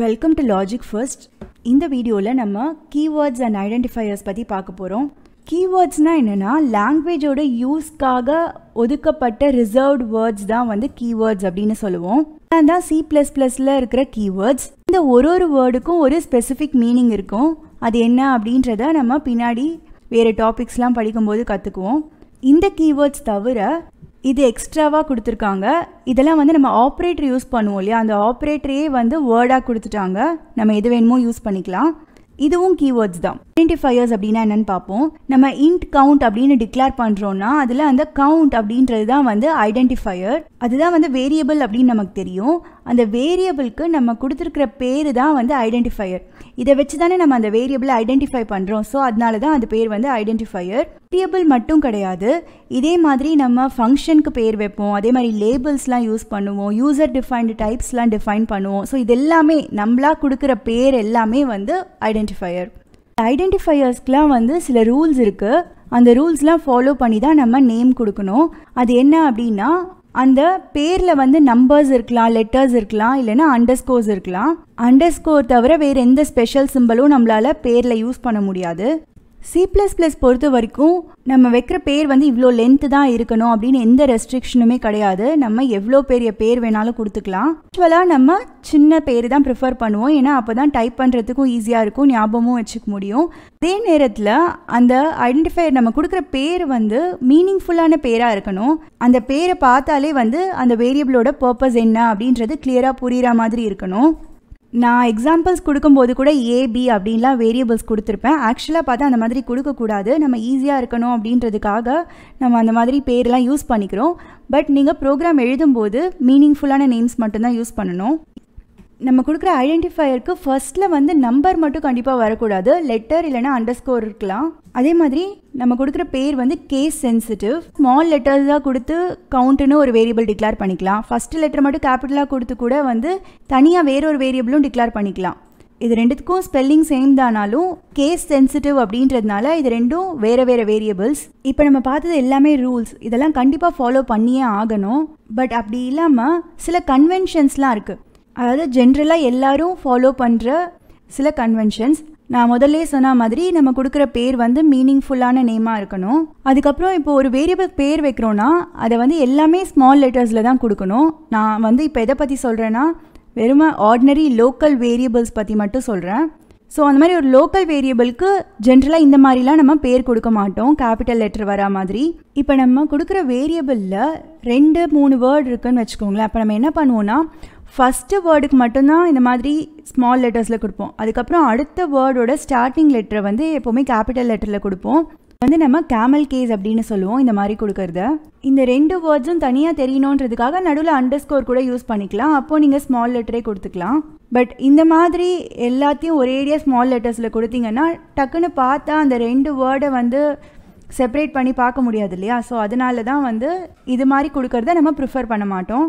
welcome to logic first இந்த வீடியோவில் நம்ம கீவேர்ட்ஸ் அண்ட் ஐடென்டிஃபையர்ஸ் பற்றி பார்க்க போகிறோம் கீவேர்ட்ஸ்னால் என்னென்னா லாங்குவேஜோட யூஸ்க்காக ஒதுக்கப்பட்ட ரிசர்வ்ட் வேர்ட்ஸ் தான் வந்து கீவேர்ட்ஸ் அப்படின்னு சொல்லுவோம் தான் சி ப்ளஸ் ப்ளஸில் இருக்கிற கீவேர்ட்ஸ் இந்த ஒரு ஒரு வேர்டுக்கும் ஒரு ஸ்பெசிஃபிக் மீனிங் இருக்கும் அது என்ன அப்படின்றத நம்ம பின்னாடி வேறு டாபிக்ஸ்லாம் படிக்கும்போது கற்றுக்குவோம் இந்த கீவேர்ட்ஸ் தவிர இது எக்ஸ்ட்ராவாக கொடுத்துருக்காங்க இதெல்லாம் வந்து நம்ம ஆப்ரேட்டர் யூஸ் பண்ணுவோம் இல்லையா அந்த ஆப்ரேட்டரையே வந்து வேர்டாக கொடுத்துட்டாங்க நம்ம எது வேணுமோ யூஸ் பண்ணிக்கலாம் இதுவும் கீவேர்ட்ஸ் தான் ஐடென்டிஃபையர்ஸ் அப்படின்னா என்னன்னு பார்ப்போம் நம்ம இன்ட் கவுண்ட் அப்படின்னு டிக்ளேர் பண்ணுறோம்னா அதில் அந்த கவுண்ட் அப்படின்றது தான் வந்து ஐடென்டிஃபையர் அதுதான் வந்து வேரியபிள் அப்படின்னு நமக்கு தெரியும் அந்த வேரியபிளுக்கு நம்ம கொடுத்துருக்கிற பேர் தான் வந்து ஐடென்டிஃபையர் இதை வச்சு தானே நம்ம அந்த வேரியபிளை ஐடென்டிஃபை பண்ணுறோம் ஸோ அதனால தான் அந்த பேர் வந்து ஐடென்டிஃபையர் வேரியபிள் மட்டும் கிடையாது இதே மாதிரி நம்ம ஃபங்க்ஷனுக்கு பேர் வைப்போம் அதே மாதிரி லேபிள்ஸ்லாம் யூஸ் பண்ணுவோம் யூசர் டிஃபைன்டு டைப்ஸ்லாம் டிஃபைன் பண்ணுவோம் ஸோ இது எல்லாமே நம்மளாக கொடுக்குற பேர் எல்லாமே வந்து ஐடென்டிஃபையர் ஐடென்டிஃபையர்ஸ்க்குலாம் வந்து சில ரூல்ஸ் இருக்குது அந்த ரூல்ஸ்லாம் ஃபாலோ பண்ணி தான் நம்ம நேம் கொடுக்கணும் அது என்ன அப்படின்னா அந்த பேரில் வந்து நம்பர்ஸ் இருக்கலாம் லெட்டர்ஸ் இருக்கலாம் இல்லைனா அண்டர்ஸ்கோர்ஸ் இருக்கலாம் அண்டர்ஸ்கோர் தவிர வேறு எந்த ஸ்பெஷல் சிம்பிளும் நம்மளால் பேரில் யூஸ் பண்ண முடியாது சி ப்ளஸ் ப்ளஸ் பொறுத்த வரைக்கும் நம்ம வைக்கிற பேர் வந்து இவ்வளோ லென்த்து தான் இருக்கணும் அப்படின்னு எந்த ரெஸ்ட்ரிக்ஷனுமே கிடையாது நம்ம எவ்வளோ பெரிய பேர் வேணாலும் கொடுத்துக்கலாம் ஆக்சுவலாக நம்ம சின்ன பேர் தான் ப்ரிஃபர் பண்ணுவோம் ஏன்னா அப்போ தான் டைப் பண்ணுறதுக்கும் ஈஸியாக இருக்கும் ஞாபகமும் வச்சுக்க முடியும் அதே நேரத்தில் அந்த ஐடென்டிஃபையர் நம்ம கொடுக்குற பேர் வந்து மீனிங்ஃபுல்லான பேராக இருக்கணும் அந்த பேரை பார்த்தாலே வந்து அந்த வேரியபிளோட பர்பஸ் என்ன அப்படின்றது கிளியராக புரிகிற மாதிரி இருக்கணும் நான் எக்ஸாம்பிள்ஸ் கொடுக்கும்போது கூட ஏபி அப்படின்லாம் வேரியபிள்ஸ் கொடுத்துருப்பேன் ஆக்சுவலாக பார்த்தா அந்த மாதிரி கொடுக்கக்கூடாது நம்ம ஈஸியாக இருக்கணும் அப்படின்றதுக்காக நம்ம அந்த மாதிரி பேர்லாம் யூஸ் பண்ணிக்கிறோம் பட் நீங்கள் ப்ரோக்ராம் எழுதும்போது மீனிங்ஃபுல்லான நேம்ஸ் மட்டும்தான் யூஸ் பண்ணணும் நம்ம கொடுக்குற ஐடென்டிஃபையருக்கு ஃபர்ஸ்ட்டில் வந்து நம்பர் மட்டும் கண்டிப்பாக வரக்கூடாது லெட்டர் இல்லைனா அண்டர்ஸ்கோர் இருக்கலாம் அதே மாதிரி நம்ம கொடுக்குற பேர் வந்து கேஸ் சென்சிட்டிவ் ஸ்மால் லெட்டர்ஸ் தான் கொடுத்து கவுண்ட்டுன்னு ஒரு வேரியபிள் டிக்ளேர் பண்ணிக்கலாம் ஃபஸ்ட்டு லெட்டர் மட்டும் கேபிட்டலாக கொடுத்து கூட வந்து தனியாக வேற ஒரு வேரியபிளும் டிக்ளேர் பண்ணிக்கலாம் இது ரெண்டுத்துக்கும் ஸ்பெல்லிங் சேம் தானாலும் கேஸ் சென்சிட்டிவ் அப்படின்றதுனால இது ரெண்டும் வேறு வேறு வேரியபிள்ஸ் இப்போ நம்ம பார்த்தது எல்லாமே ரூல்ஸ் இதெல்லாம் கண்டிப்பாக ஃபாலோ பண்ணியே ஆகணும் பட் அப்படி இல்லாமல் சில கன்வென்ஷன்ஸ்லாம் இருக்குது அதாவது ஜென்ரலாக எல்லாரும் ஃபாலோ பண்ணுற சில கன்வென்ஷன்ஸ் நான் முதல்லே சொன்ன மாதிரி நம்ம கொடுக்குற பேர் வந்து மீனிங்ஃபுல்லான நேமாக இருக்கணும் அதுக்கப்புறம் இப்போ ஒரு வேரியபிள் பேர் வைக்கிறோன்னா அதை வந்து எல்லாமே ஸ்மால் லெட்டர்ஸில் தான் கொடுக்கணும் நான் வந்து இப்போ எதை பற்றி சொல்கிறேன்னா வெறும் ஆர்டினரி லோக்கல் வேரியபிள்ஸ் பற்றி மட்டும் சொல்கிறேன் ஸோ அந்த மாதிரி ஒரு லோக்கல் வேரியபிளுக்கு ஜென்ரலாக இந்த மாதிரிலாம் நம்ம பேர் கொடுக்க மாட்டோம் கேபிட்டல் லெட்டர் வரா மாதிரி இப்போ நம்ம கொடுக்குற வேரியபிளில் ரெண்டு மூணு வேர்டு இருக்குன்னு வச்சுக்கோங்களேன் அப்போ நம்ம என்ன பண்ணுவோன்னா ஃபஸ்ட்டு வேர்டுக்கு மட்டும்தான் இந்த மாதிரி ஸ்மால் லெட்டர்ஸில் கொடுப்போம் அதுக்கப்புறம் அடுத்த வேர்டோட ஸ்டார்டிங் லெட்டரை வந்து எப்போவுமே கேபிட்டல் லெட்டரில் கொடுப்போம் வந்து நம்ம கேமல் கேஸ் அப்படின்னு சொல்லுவோம் இந்த மாதிரி கொடுக்கறத இந்த ரெண்டு வேர்ட்ஸும் தனியாக தெரியணுன்றதுக்காக நடுவில் அண்டர்ஸ்கோர் கூட யூஸ் பண்ணிக்கலாம் அப்போது நீங்கள் ஸ்மால் லெட்டரே கொடுத்துக்கலாம் பட் இந்த மாதிரி எல்லாத்தையும் ஒரேடியாக ஸ்மால் லெட்டர்ஸில் கொடுத்தீங்கன்னா டக்குன்னு பார்த்தா அந்த ரெண்டு வேர்டை வந்து செப்பரேட் பண்ணி பார்க்க முடியாது இல்லையா ஸோ அதனால தான் வந்து இது மாதிரி கொடுக்கறத நம்ம ப்ரிஃபர் பண்ண மாட்டோம்